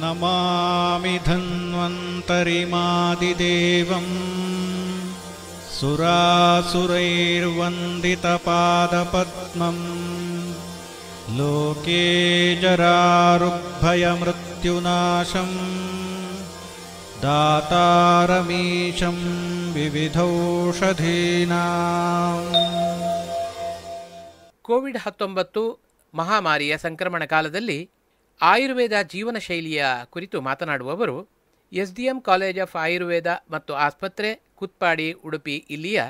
नमामि धन्वन्तरिमादिदेवम् सुरासुरैर्वन्दितपादपद्मम् लोके जरारुग्भयमृत्युनाशम् दातारमीशं ಕೋವಿಡ್ ಹತ್ತೊಂಬತ್ತು ಮಹಾಮಾರಿಯ ಸಂಕ್ರಮಣ ಕಾಲದಲ್ಲಿ ಆಯುರ್ವೇದ ಜೀವನ ಶೈಲಿಯ ಕುರಿತು ಮಾತನಾಡುವವರು S D college of Ayurveda ಮತ್ತು ಆಸ್ಪತ್ರೆ ಕುತ್ಪಾಡಿ ಉಡುಪಿ ಇಲ್ಲಿಯ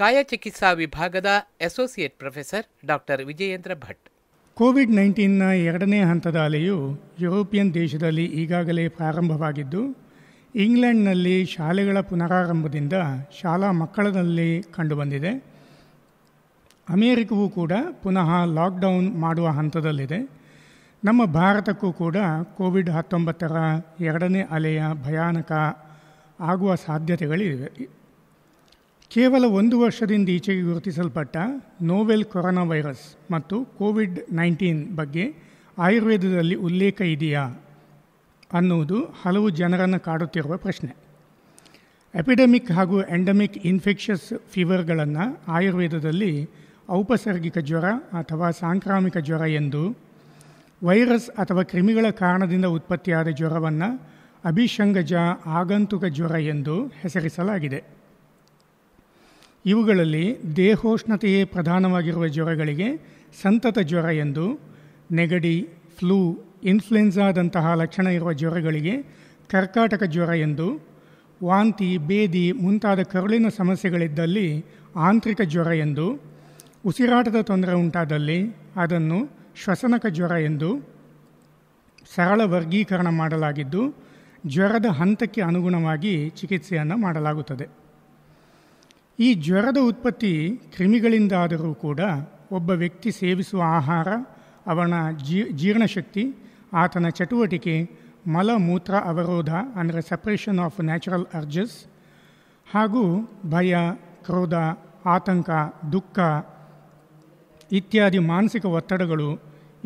ಕಾಯಚಿಕಿತ್ಸಾ ವಿಭಾಗದ associate professor doctor Vijayendra Bhat COVID ನೈನ್ಟೀನ್ನ ಎರಡನೇ ಹಂತದ ಅಲೆಯು ಯುರೋಪಿಯನ್ ದೇಶದಲ್ಲಿ ಈಗಾಗಲೇ ಪ್ರಾರಂಭವಾಗಿದ್ದು ಇಂಗ್ಲೆಂಡ್ನಲ್ಲಿ ಶಾಲೆಗಳ ಪುನರಾರಂಭದಿಂದ ಶಾಲಾ ಮಕ್ಕಳಲ್ಲಿ ಕಂಡುಬಂದಿದೆ ಅಮೆರಿಕವೂ ಕೂಡ ಪುನಃ ಲಾಕ್ಡೌನ್ ಮಾಡುವ ಹಂತದಲ್ಲಿದೆ ನಮ್ಮ ಭಾರತಕ್ಕೂ ಕೂಡ ಕೋವಿಡ್ ಹತ್ತೊಂಬತ್ತರ ಎರಡನೇ ಅಲೆಯ ಭಯಾನಕ ಆಗುವ ಸಾಧ್ಯತೆಗಳಿವೆ ಕೇವಲ ಒಂದು ವರ್ಷದಿಂದ ಈಚೆಗೆ ಗುರುತಿಸಲ್ಪಟ್ಟ ನೋವೆಲ್ ಕೊರೋನಾ ವೈರಸ್ ಮತ್ತು ಕೋವಿಡ್ ನೈನ್ಟೀನ್ ಬಗ್ಗೆ ಆಯುರ್ವೇದದಲ್ಲಿ ಉಲ್ಲೇಖ ಇದೆಯಾ ಅನ್ನುವುದು ಹಲವು ಜನರನ್ನು ಕಾಡುತ್ತಿರುವ ಪ್ರಶ್ನೆ ಎಪಿಡೆಮಿಕ್ ಹಾಗೂ ಎಂಡಮಿಕ್ ಇನ್ಫೆಕ್ಷಸ್ ಫೀವರ್ಗಳನ್ನು ಆಯುರ್ವೇದದಲ್ಲಿ ಔಪಸರ್ಗಿಕ ಜ್ವರ ಅಥವಾ ಸಾಂಕ್ರಾಮಿಕ ಜ್ವರ ಎಂದು ವೈರಸ್ ಅಥವಾ ಕ್ರಿಮಿಗಳ ಕಾರಣದಿಂದ ಉತ್ಪತ್ತಿಯಾದ ಜ್ವರವನ್ನು ಅಭಿಷಂಗಜ ಆಗಂತುಕ ಜ್ವರ ಎಂದು ಹೆಸರಿಸಲಾಗಿದೆ ಇವುಗಳಲ್ಲಿ ದೇಹೋಷ್ಣತೆಯೇ ಪ್ರಧಾನವಾಗಿರುವ ಜ್ವರಗಳಿಗೆ ಸಂತತ ಜ್ವರ ಎಂದು ನೆಗಡಿ ಫ್ಲೂ ಇನ್ಫ್ಲುಯೆನ್ಸಾದಂತಹ ಲಕ್ಷಣ ಇರುವ ಜ್ವರಗಳಿಗೆ ಕರ್ಕಾಟಕ ಜ್ವರ ಎಂದು ವಾಂತಿ ಬೇದಿ ಮುಂತಾದ ಕರುಳಿನ ಸಮಸ್ಯೆಗಳಿದ್ದಲ್ಲಿ ಆಂತರಿಕ ಜ್ವರ ಎಂದು ಉಸಿರಾಟದ ತೊಂದರೆ ಉಂಟಾದಲ್ಲಿ ಅದನ್ನು ಶ್ವಸನಕ ಜ್ವರ ಎಂದು ಸರಳ ವರ್ಗೀಕರಣ ಮಾಡಲಾಗಿದ್ದು ಜ್ವರದ ಹಂತಕ್ಕೆ ಅನುಗುಣವಾಗಿ ಚಿಕಿತ್ಸೆಯನ್ನು ಮಾಡಲಾಗುತ್ತದೆ ಈ ಜ್ವರದ ಉತ್ಪತ್ತಿ ಕ್ರಿಮಿಗಳಿಂದಾದರೂ ಕೂಡ ಒಬ್ಬ ವ್ಯಕ್ತಿ ಸೇವಿಸುವ ಆಹಾರ ಅವನ ಜೀ ಜೀರ್ಣಶಕ್ತಿ ಆತನ ಚಟುವಟಿಕೆ ಮಲ ಮೂತ್ರ ಅವರೋಧ ಅಂದರೆ ಸಪ್ರೇಷನ್ ಆಫ್ ನ್ಯಾಚುರಲ್ ಅರ್ಜಸ್ ಹಾಗೂ ಭಯ ಕ್ರೋಧ ಆತಂಕ ದುಃಖ ಇತ್ಯಾದಿ ಮಾನಸಿಕ ಒತ್ತಡಗಳು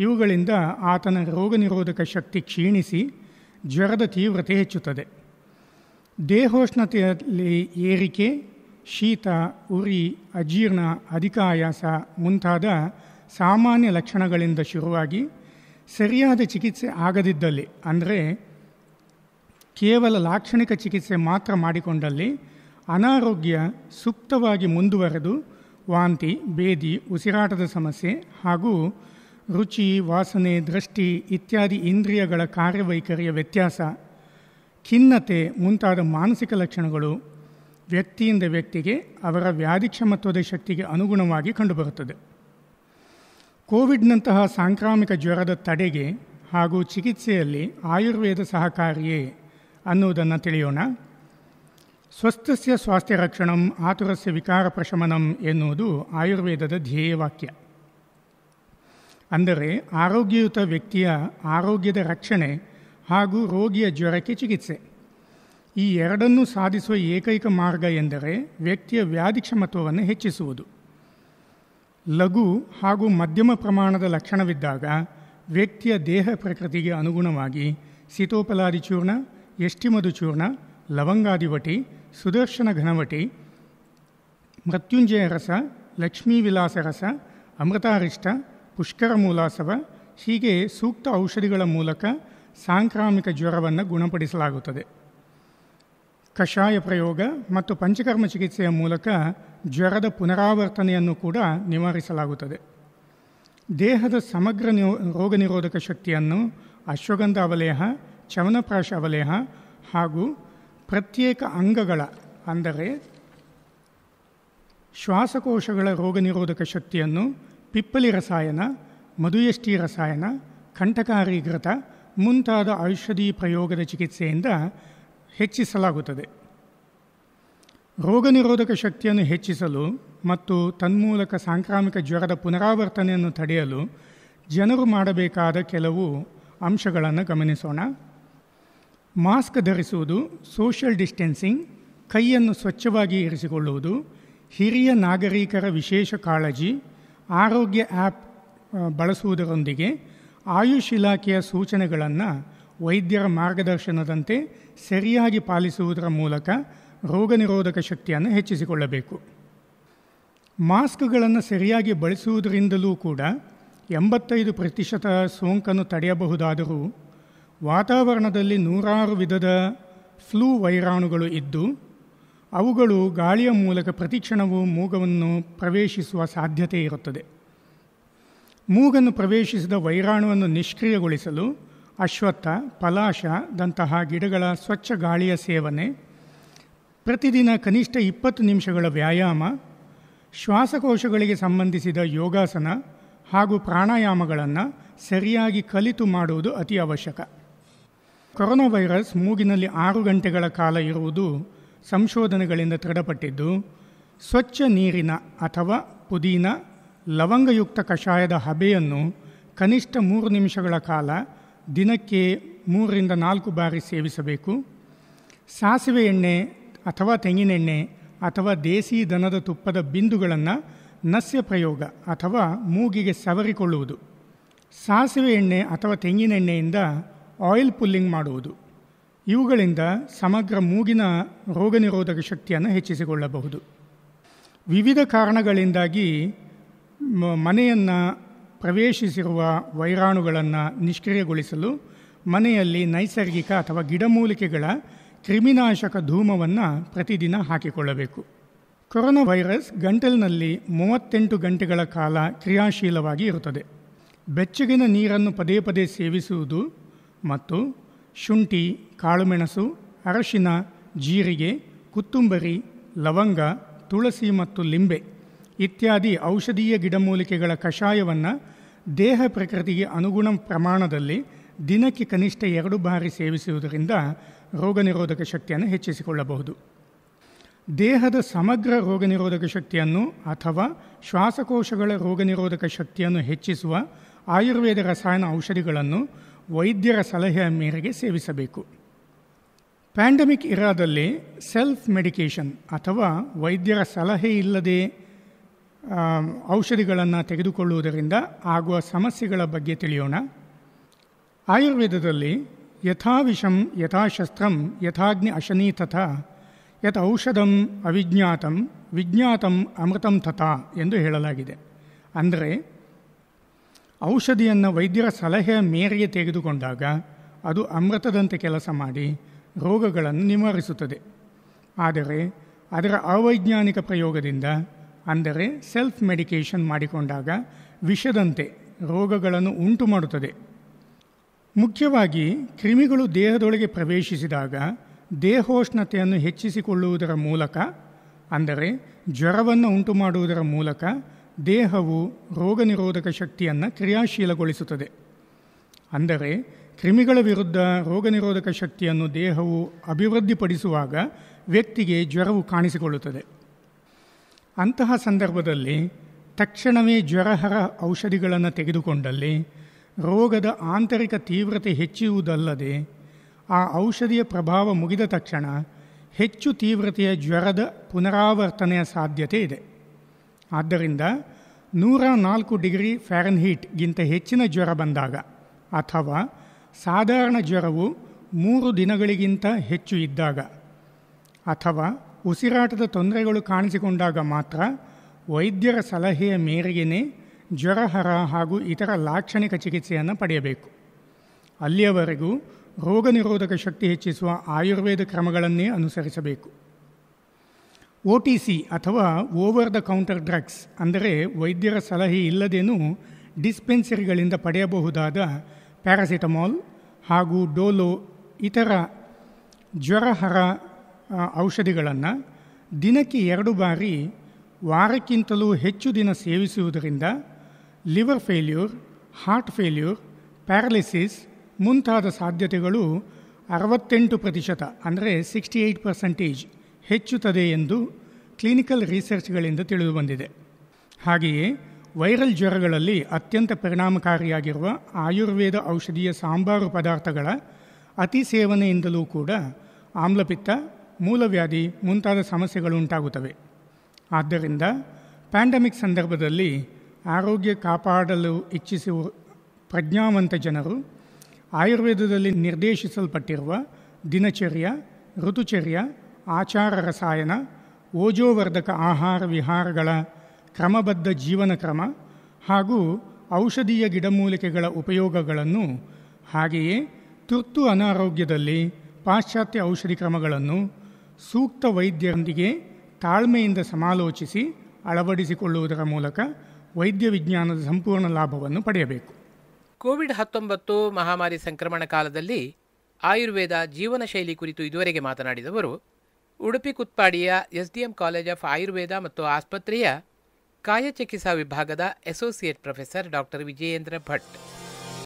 ಇವುಗಳಿಂದ ಆತನ ರೋಗನಿರೋಧಕ ಶಕ್ತಿ ಕ್ಷೀಣಿಸಿ ಜ್ವರದ ತೀವ್ರತೆ ಹೆಚ್ಚುತ್ತದೆ ದೇಹೋಷ್ಣತೆಯಲ್ಲಿ ಏರಿಕೆ ಶೀತ ಉರಿ ಅಜೀರ್ಣ ಅಧಿಕ ಆಯಾಸ ಮುಂತಾದ ಸಾಮಾನ್ಯ ಲಕ್ಷಣಗಳಿಂದ ಶುರುವಾಗಿ ಸರಿಯಾದ ಚಿಕಿತ್ಸೆ ಆಗದಿದ್ದಲ್ಲಿ ಅಂದರೆ ಕೇವಲ ಲಾಕ್ಷಣಿಕ ಚಿಕಿತ್ಸೆ ಮಾತ್ರ ಮಾಡಿಕೊಂಡಲ್ಲಿ ಅನಾರೋಗ್ಯ ಸೂಕ್ತವಾಗಿ ಮುಂದುವರೆದು ವಾಂತಿ ಬೇದಿ ಉಸಿರಾಟದ ಸಮಸ್ಯೆ ಹಾಗೂ ರುಚಿ ವಾಸನೆ ದೃಷ್ಟಿ ಇತ್ಯಾದಿ ಇಂದ್ರಿಯಗಳ ಕಾರ್ಯವೈಖರಿಯ ವ್ಯತ್ಯಾಸ ಖಿನ್ನತೆ ಮುಂತಾದ ಮಾನಸಿಕ ಲಕ್ಷಣಗಳು ವ್ಯಕ್ತಿಯಿಂದ ವ್ಯಕ್ತಿಗೆ ಅವರ ವ್ಯಾಧಿಕ್ಷಮತ್ವದ ಶಕ್ತಿಗೆ ಅನುಗುಣವಾಗಿ ಕಂಡುಬರುತ್ತದೆ ಕೋವಿಡ್ನಂತಹ ಸಾಂಕ್ರಾಮಿಕ ಜ್ವರದ ತಡೆಗೆ ಹಾಗೂ ಚಿಕಿತ್ಸೆಯಲ್ಲಿ ಆಯುರ್ವೇದ ಸಹಕಾರಿಯೇ ಅನ್ನುವುದನ್ನು ತಿಳಿಯೋಣ ಸ್ವಸ್ಥಸ್ಯ ಸ್ವಾಸ್ಥ್ಯ ರಕ್ಷಣಂ ಆತುರಸ್ಯ ವಿಕಾರ ಪ್ರಶಮನಂ ಎನ್ನುವುದು ಆಯುರ್ವೇದದ ಧ್ಯೇಯವಾಕ್ಯ ಅಂದರೆ ಆರೋಗ್ಯಯುತ ವ್ಯಕ್ತಿಯ ಆರೋಗ್ಯದ ರಕ್ಷಣೆ ಹಾಗೂ ರೋಗಿಯ ಜ್ವರಕ್ಕೆ ಚಿಕಿತ್ಸೆ ಈ ಎರಡನ್ನೂ ಸಾಧಿಸುವ ಏಕೈಕ ಮಾರ್ಗ ಎಂದರೆ ವ್ಯಕ್ತಿಯ ವ್ಯಾಧಿ ಕ್ಷಮತ್ವವನ್ನು ಹೆಚ್ಚಿಸುವುದು ಲಘು ಹಾಗೂ ಮಧ್ಯಮ ಪ್ರಮಾಣದ ಲಕ್ಷಣವಿದ್ದಾಗ ವ್ಯಕ್ತಿಯ ದೇಹ ಪ್ರಕೃತಿಗೆ ಅನುಗುಣವಾಗಿ ಸಿತೋಪಲಾದಿ ಚೂರ್ಣ ಚೂರ್ಣ ಲವಂಗಾದಿವಟಿ ಸುದರ್ಶನ ಘನವಟಿ ಮೃತ್ಯುಂಜಯ ರಸ ಲಕ್ಷ್ಮೀ ವಿಲಾಸ ರಸ ಅಮೃತಾರಿಷ್ಟ ಪುಷ್ಕರ ಮೂಲಾಸವ ಹೀಗೆ ಸೂಕ್ತ ಔಷಧಿಗಳ ಮೂಲಕ ಸಾಂಕ್ರಾಮಿಕ ಜ್ವರವನ್ನು ಗುಣಪಡಿಸಲಾಗುತ್ತದೆ ಕಷಾಯ ಪ್ರಯೋಗ ಮತ್ತು ಪಂಚಕರ್ಮ ಚಿಕಿತ್ಸೆಯ ಮೂಲಕ ಜ್ವರದ ಪುನರಾವರ್ತನೆಯನ್ನು ಕೂಡ ನಿವಾರಿಸಲಾಗುತ್ತದೆ ದೇಹದ ಸಮಗ್ರ ರೋಗ ನಿರೋಧಕ ಶಕ್ತಿಯನ್ನು ಅಶ್ವಗಂಧ ಅವಲೇಹ ಚವನಪ್ರಾಶ ಅವಲೇಹ ಹಾಗೂ ಪ್ರತ್ಯೇಕ ಅಂಗಗಳ ಅಂದರೆ ಶ್ವಾಸಕೋಶಗಳ ರೋಗ ನಿರೋಧಕ ಶಕ್ತಿಯನ್ನು ಪಿಪ್ಪಲಿ ರಸಾಯನ ಮಧುಯಷ್ಟಿ ರಸಾಯನ ಕಂಠಕಾರಿ ಘೃತ ಮುಂತಾದ ಔಷಧಿ ಪ್ರಯೋಗದ ಚಿಕಿತ್ಸೆಯಿಂದ ಹೆಚ್ಚಿಸಲಾಗುತ್ತದೆ ರೋಗನಿರೋಧಕ ಶಕ್ತಿಯನ್ನು ಹೆಚ್ಚಿಸಲು ಮತ್ತು ತನ್ಮೂಲಕ ಸಾಂಕ್ರಾಮಿಕ ಜ್ವರದ ಪುನರಾವರ್ತನೆಯನ್ನು ತಡೆಯಲು ಜನರು ಮಾಡಬೇಕಾದ ಕೆಲವು ಅಂಶಗಳನ್ನು ಗಮನಿಸೋಣ ಮಾಸ್ಕ್ ಧರಿಸುವುದು ಸೋಷಿಯಲ್ ಡಿಸ್ಟೆನ್ಸಿಂಗ್ ಕೈಯನ್ನು ಸ್ವಚ್ಛವಾಗಿ ಇರಿಸಿಕೊಳ್ಳುವುದು ಹಿರಿಯ ನಾಗರಿಕರ ವಿಶೇಷ ಕಾಳಜಿ ಆರೋಗ್ಯ ಆ್ಯಪ್ ಬಳಸುವುದರೊಂದಿಗೆ ಆಯುಷ್ ಇಲಾಖೆಯ ಸೂಚನೆಗಳನ್ನು ವೈದ್ಯರ ಮಾರ್ಗದರ್ಶನದಂತೆ ಸರಿಯಾಗಿ ಪಾಲಿಸುವುದರ ಮೂಲಕ ರೋಗ ನಿರೋಧಕ ಶಕ್ತಿಯನ್ನು ಹೆಚ್ಚಿಸಿಕೊಳ್ಳಬೇಕು ಮಾಸ್ಕ್ಗಳನ್ನು ಸರಿಯಾಗಿ ಬಳಸುವುದರಿಂದಲೂ ಕೂಡ ಎಂಬತ್ತೈದು ಪ್ರತಿಶತ ಸೋಂಕನ್ನು ತಡೆಯಬಹುದಾದರೂ ವಾತಾವರಣದಲ್ಲಿ ನೂರಾರು ವಿಧದ ಫ್ಲೂ ವೈರಾಣುಗಳು ಇದ್ದು ಅವುಗಳು ಗಾಳಿಯ ಮೂಲಕ ಪ್ರತಿಕ್ಷಣವು ಮೂಗವನ್ನು ಪ್ರವೇಶಿಸುವ ಸಾಧ್ಯತೆ ಇರುತ್ತದೆ ಮೂಗನ್ನು ಪ್ರವೇಶಿಸಿದ ವೈರಾಣುವನ್ನು ನಿಷ್ಕ್ರಿಯಗೊಳಿಸಲು ಅಶ್ವತ್ಥ ಪಲಾಶ ದಂತಹ ಗಿಡಗಳ ಸ್ವಚ್ಛ ಗಾಳಿಯ ಸೇವನೆ ಪ್ರತಿದಿನ ಕನಿಷ್ಠ ಇಪ್ಪತ್ತು ನಿಮಿಷಗಳ ವ್ಯಾಯಾಮ ಶ್ವಾಸಕೋಶಗಳಿಗೆ ಸಂಬಂಧಿಸಿದ ಯೋಗಾಸನ ಹಾಗೂ ಪ್ರಾಣಾಯಾಮಗಳನ್ನು ಸರಿಯಾಗಿ ಕಲಿತು ಮಾಡುವುದು ಅತಿ ಅವಶ್ಯಕ ಕೊರೋನಾ ವೈರಸ್ ಮೂಗಿನಲ್ಲಿ ಆರು ಗಂಟೆಗಳ ಕಾಲ ಇರುವುದು ಸಂಶೋಧನೆಗಳಿಂದ ದೃಢಪಟ್ಟಿದ್ದು ಸ್ವಚ್ಛ ನೀರಿನ ಅಥವಾ ಪುದೀನ ಲವಂಗಯುಕ್ತ ಕಷಾಯದ ಹಬೆಯನ್ನು ಕನಿಷ್ಠ ಮೂರು ನಿಮಿಷಗಳ ಕಾಲ ದಿನಕ್ಕೆ ಮೂರರಿಂದ ನಾಲ್ಕು ಬಾರಿ ಸೇವಿಸಬೇಕು ಸಾಸಿವೆ ಎಣ್ಣೆ ಅಥವಾ ತೆಂಗಿನೆಣ್ಣೆ ಅಥವಾ ದೇಸಿ ದನದ ತುಪ್ಪದ ಬಿಂದುಗಳನ್ನು ನಸ್ಯ ಪ್ರಯೋಗ ಅಥವಾ ಮೂಗಿಗೆ ಸವರಿಕೊಳ್ಳುವುದು ಸಾಸಿವೆ ಎಣ್ಣೆ ಅಥವಾ ತೆಂಗಿನೆಣ್ಣೆಯಿಂದ ಆಯಿಲ್ ಪುಲ್ಲಿಂಗ್ ಮಾಡುವುದು ಇವುಗಳಿಂದ ಸಮಗ್ರ ಮೂಗಿನ ರೋಗನಿರೋಧಕ ಶಕ್ತಿಯನ್ನು ಹೆಚ್ಚಿಸಿಕೊಳ್ಳಬಹುದು ವಿವಿಧ ಕಾರಣಗಳಿಂದಾಗಿ ಮನೆಯನ್ನು ಪ್ರವೇಶಿಸಿರುವ ವೈರಾಣುಗಳನ್ನು ನಿಷ್ಕ್ರಿಯಗೊಳಿಸಲು ಮನೆಯಲ್ಲಿ ನೈಸರ್ಗಿಕ ಅಥವಾ ಗಿಡಮೂಲಿಕೆಗಳ ಕ್ರಿಮಿನಾಶಕ ಧೂಮವನ್ನು ಪ್ರತಿದಿನ ಹಾಕಿಕೊಳ್ಳಬೇಕು ಕೊರೋನಾ ವೈರಸ್ ಗಂಟಲಿನಲ್ಲಿ ಮೂವತ್ತೆಂಟು ಗಂಟೆಗಳ ಕಾಲ ಕ್ರಿಯಾಶೀಲವಾಗಿ ಇರುತ್ತದೆ ಬೆಚ್ಚಗಿನ ನೀರನ್ನು ಪದೇ ಪದೇ ಸೇವಿಸುವುದು ಮತ್ತು ಶುಂಠಿ ಕಾಳುಮೆಣಸು ಅರಶಿನ ಜೀರಿಗೆ ಕುತ್ತುಂಬರಿ ಲವಂಗ ತುಳಸಿ ಮತ್ತು ಲಿಂಬೆ ಇತ್ಯಾದಿ ಔಷಧೀಯ ಗಿಡಮೂಲಿಕೆಗಳ ಕಷಾಯವನ್ನು ದೇಹ ಪ್ರಕೃತಿಗೆ ಅನುಗುಣ ಪ್ರಮಾಣದಲ್ಲಿ ದಿನಕ್ಕೆ ಕನಿಷ್ಠ ಎರಡು ಬಾರಿ ಸೇವಿಸುವುದರಿಂದ ರೋಗ ನಿರೋಧಕ ಶಕ್ತಿಯನ್ನು ಹೆಚ್ಚಿಸಿಕೊಳ್ಳಬಹುದು ದೇಹದ ಸಮಗ್ರ ರೋಗನಿರೋಧಕ ಶಕ್ತಿಯನ್ನು ಅಥವಾ ಶ್ವಾಸಕೋಶಗಳ ರೋಗ ನಿರೋಧಕ ಶಕ್ತಿಯನ್ನು ಹೆಚ್ಚಿಸುವ ಆಯುರ್ವೇದ ರಸಾಯನ ಔಷಧಿಗಳನ್ನು ವೈದ್ಯರ ಸಲಹೆಯ ಮೇರೆಗೆ ಸೇವಿಸಬೇಕು ಪ್ಯಾಂಡಮಿಕ್ ಇರಾದಲ್ಲಿ ಸೆಲ್ಫ್ ಮೆಡಿಕೇಷನ್ ಅಥವಾ ವೈದ್ಯರ ಸಲಹೆ ಇಲ್ಲದೆ ಔಷಧಿಗಳನ್ನು ತೆಗೆದುಕೊಳ್ಳುವುದರಿಂದ ಆಗುವ ಸಮಸ್ಯೆಗಳ ಬಗ್ಗೆ ತಿಳಿಯೋಣ ಆಯುರ್ವೇದದಲ್ಲಿ ಯಥಾವಿಷಂ ಯಥಾಶಸ್ತ್ರಂ ಯಥಾಗ್ನಿ ಅಶನಿ ತಥಾ ಯತ್ ಔಷಧಂ ಅವಿಜ್ಞಾತಂ ವಿಜ್ಞಾತಂ ಅಮೃತಂ ತಥಾ ಎಂದು ಹೇಳಲಾಗಿದೆ ಅಂದರೆ ಔಷಧಿಯನ್ನು ವೈದ್ಯರ ಸಲಹೆಯ ಮೇರೆಗೆ ತೆಗೆದುಕೊಂಡಾಗ ಅದು ಅಮೃತದಂತೆ ಕೆಲಸ ಮಾಡಿ ರೋಗಗಳನ್ನು ನಿವಾರಿಸುತ್ತದೆ ಆದರೆ ಅದರ ಅವೈಜ್ಞಾನಿಕ ಪ್ರಯೋಗದಿಂದ ಅಂದರೆ ಸೆಲ್ಫ್ ಮೆಡಿಕೇಷನ್ ಮಾಡಿಕೊಂಡಾಗ ವಿಷದಂತೆ ರೋಗಗಳನ್ನು ಉಂಟು ಮಾಡುತ್ತದೆ ಮುಖ್ಯವಾಗಿ ಕ್ರಿಮಿಗಳು ದೇಹದೊಳಗೆ ಪ್ರವೇಶಿಸಿದಾಗ ದೇಹೋಷ್ಣತೆಯನ್ನು ಹೆಚ್ಚಿಸಿಕೊಳ್ಳುವುದರ ಮೂಲಕ ಅಂದರೆ ಜ್ವರವನ್ನು ಉಂಟು ಮಾಡುವುದರ ಮೂಲಕ ದೇಹವು ರೋಗ ನಿರೋಧಕ ಶಕ್ತಿಯನ್ನು ಕ್ರಿಯಾಶೀಲಗೊಳಿಸುತ್ತದೆ ಅಂದರೆ ಕ್ರಿಮಿಗಳ ವಿರುದ್ಧ ರೋಗನಿರೋಧಕ ಶಕ್ತಿಯನ್ನು ದೇಹವು ಅಭಿವೃದ್ಧಿಪಡಿಸುವಾಗ ವ್ಯಕ್ತಿಗೆ ಜ್ವರವು ಕಾಣಿಸಿಕೊಳ್ಳುತ್ತದೆ ಅಂತಹ ಸಂದರ್ಭದಲ್ಲಿ ತಕ್ಷಣವೇ ಜ್ವರಹರ ಔಷಧಿಗಳನ್ನು ತೆಗೆದುಕೊಂಡಲ್ಲಿ ರೋಗದ ಆಂತರಿಕ ತೀವ್ರತೆ ಹೆಚ್ಚುವುದಲ್ಲದೆ ಆ ಔಷಧಿಯ ಪ್ರಭಾವ ಮುಗಿದ ತಕ್ಷಣ ಹೆಚ್ಚು ತೀವ್ರತೆಯ ಜ್ವರದ ಪುನರಾವರ್ತನೆಯ ಸಾಧ್ಯತೆ ಇದೆ ಆದ್ದರಿಂದ ನೂರ ನಾಲ್ಕು ಡಿಗ್ರಿ ಫ್ಯಾರನ್ಹೀಟ್ಗಿಂತ ಹೆಚ್ಚಿನ ಜ್ವರ ಬಂದಾಗ ಅಥವಾ ಸಾಧಾರಣ ಜ್ವರವು ಮೂರು ದಿನಗಳಿಗಿಂತ ಹೆಚ್ಚು ಇದ್ದಾಗ ಅಥವಾ ಉಸಿರಾಟದ ತೊಂದರೆಗಳು ಕಾಣಿಸಿಕೊಂಡಾಗ ಮಾತ್ರ ವೈದ್ಯರ ಸಲಹೆಯ ಮೇರೆಗೆನೇ ಜ್ವರಹರ ಹಾಗೂ ಇತರ ಲಾಕ್ಷಣಿಕ ಚಿಕಿತ್ಸೆಯನ್ನು ಪಡೆಯಬೇಕು ಅಲ್ಲಿಯವರೆಗೂ ರೋಗ ನಿರೋಧಕ ಶಕ್ತಿ ಹೆಚ್ಚಿಸುವ ಆಯುರ್ವೇದ ಕ್ರಮಗಳನ್ನೇ ಅನುಸರಿಸಬೇಕು ಒ ಟಿ ಸಿ ಅಥವಾ ಓವರ್ ದ ಕೌಂಟರ್ ಡ್ರಗ್ಸ್ ಅಂದರೆ ವೈದ್ಯರ ಸಲಹೆ ಇಲ್ಲದೇನೂ ಡಿಸ್ಪೆನ್ಸರಿಗಳಿಂದ ಪಡೆಯಬಹುದಾದ ಪ್ಯಾರಾಸಿಟಮಾಲ್ ಹಾಗೂ ಡೋಲೋ ಇತರ ಜ್ವರಹರ ಔಷಧಿಗಳನ್ನು ದಿನಕ್ಕೆ ಎರಡು ಬಾರಿ ವಾರಕ್ಕಿಂತಲೂ ಹೆಚ್ಚು ದಿನ ಸೇವಿಸುವುದರಿಂದ liver failure heart failure paralysis ಮುಂತಾದ ಸಾಧ್ಯತೆಗಳು ಅರವತ್ತೆಂಟು ಪ್ರತಿಶತ ಅಂದರೆ ಸಿಕ್ಸ್ಟಿ ಏಯ್ಟ್ ಪರ್ಸೆಂಟೇಜ್ ಹೆಚ್ಚುತ್ತದೆ ಎಂದು ಕ್ಲಿನಿಕಲ್ ರಿಸರ್ಚ್ಗಳಿಂದ ತಿಳಿದುಬಂದಿದೆ ಹಾಗೆಯೇ ವೈರಲ್ ಜ್ವರಗಳಲ್ಲಿ ಅತ್ಯಂತ ಪರಿಣಾಮಕಾರಿಯಾಗಿರುವ ಆಯುರ್ವೇದ ಔಷಧೀಯ ಸಾಂಬಾರು ಪದಾರ್ಥಗಳ ಅತಿ ಸೇವನೆಯಿಂದಲೂ ಕೂಡ ಆಮ್ಲಪಿತ್ತ ಮೂಲವ್ಯಾಧಿ ಮುಂತಾದ ಸಮಸ್ಯೆಗಳು ಉಂಟಾಗುತ್ತವೆ ಆದ್ದರಿಂದ ಪ್ಯಾಂಡಮಿಕ್ ಸಂದರ್ಭದಲ್ಲಿ ಆರೋಗ್ಯ ಕಾಪಾಡಲು ಇಚ್ಛಿಸುವ ಪ್ರಜ್ಞಾವಂತ ಜನರು ಆಯುರ್ವೇದದಲ್ಲಿ ನಿರ್ದೇಶಿಸಲ್ಪಟ್ಟಿರುವ ದಿನಚರ್ಯ ಋತುಚರ್ಯ ಆಚಾರ ರಸಾಯನ ಓಜೋವರ್ಧಕ ಆಹಾರ ವಿಹಾರಗಳ ಕ್ರಮಬದ್ಧ ಜೀವನ ಕ್ರಮ ಹಾಗೂ ಔಷಧೀಯ ಗಿಡಮೂಲಿಕೆಗಳ ಉಪಯೋಗಗಳನ್ನು ಹಾಗೆಯೇ ತುರ್ತು ಅನಾರೋಗ್ಯದಲ್ಲಿ ಪಾಶ್ಚಾತ್ಯ ಔಷಧಿ ಕ್ರಮಗಳನ್ನು ಸೂಕ್ತ ವೈದ್ಯರೊಂದಿಗೆ ತಾಳ್ಮೆಯಿಂದ ಸಮಾಲೋಚಿಸಿ ಅಳವಡಿಸಿಕೊಳ್ಳುವುದರ ಮೂಲಕ ವೈದ್ಯ ವಿಜ್ಞಾನದ ಸಂಪೂರ್ಣ ಲಾಭವನ್ನು ಪಡೆಯಬೇಕು ಕೋವಿಡ್ ಹತ್ತೊಂಬತ್ತು ಮಹಾಮಾರಿ ಸಂಕ್ರಮಣ ಕಾಲದಲ್ಲಿ ಆಯುರ್ವೇದ ಜೀವನ ಶೈಲಿ ಕುರಿತು ಇದುವರೆಗೆ ಮಾತನಾಡಿದವರು ಉಡುಪಿ ಕುತ್ಪಾಡಿಯ S D M college of Ayurveda ಮತ್ತು ಆಸ್ಪತ್ರೆಯ ಕಾಯಚಿಕಿತ್ಸಾ ವಿಭಾಗದ associate professor doctor Vijayendra Bhat